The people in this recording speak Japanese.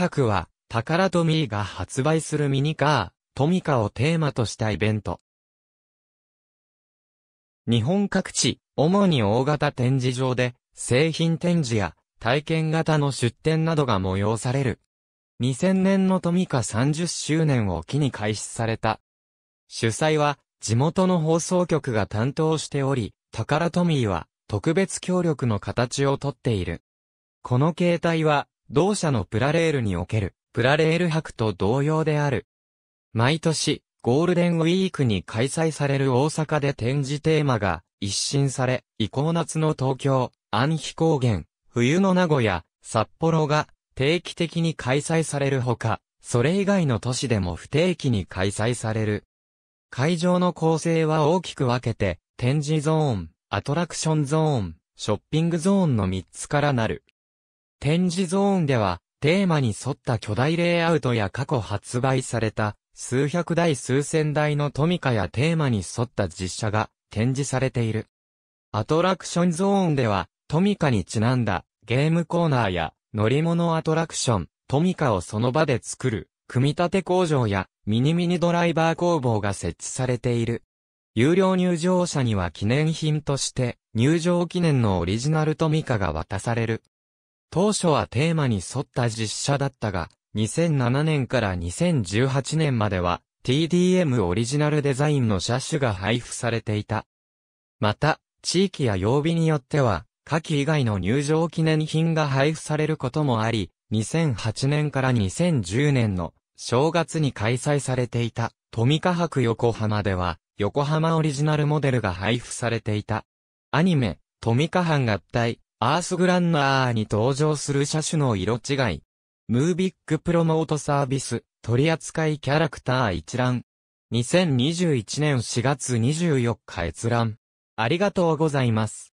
博は、タカラトミーが発売するミニカー、トミカをテーマとしたイベント。日本各地、主に大型展示場で、製品展示や体験型の出展などが催される。2000年のトミカ30周年を機に開始された。主催は地元の放送局が担当しており、タカラトミーは特別協力の形をとっている。この形態は同社のプラレールにおける、プラレール博と同様である。毎年、ゴールデンウィークに開催される大阪で展示テーマが一新され、移行夏の東京、安比高原、冬の名古屋、札幌が定期的に開催されるほか、それ以外の都市でも不定期に開催される。会場の構成は大きく分けて、展示ゾーン、アトラクションゾーン、ショッピングゾーンの3つからなる。展示ゾーンでは、テーマに沿った巨大レイアウトや過去発売された、数百台数千台のトミカやテーマに沿った実写が展示されている。アトラクションゾーンでは、トミカにちなんだゲームコーナーや乗り物アトラクション、トミカをその場で作る、組み立て工場やミニミニドライバー工房が設置されている。有料入場者には記念品として、入場記念のオリジナルトミカが渡される。当初はテーマに沿った実写だったが、2007年から2018年までは TDM オリジナルデザインの車種が配布されていた。また、地域や曜日によっては、夏季以外の入場記念品が配布されることもあり、2008年から2010年の正月に開催されていた富ミカ博横浜では、横浜オリジナルモデルが配布されていた。アニメ、富ミカ合体、アースグランナーに登場する車種の色違い。ムービックプロモートサービス、取扱いキャラクター一覧。2021年4月24日閲覧。ありがとうございます。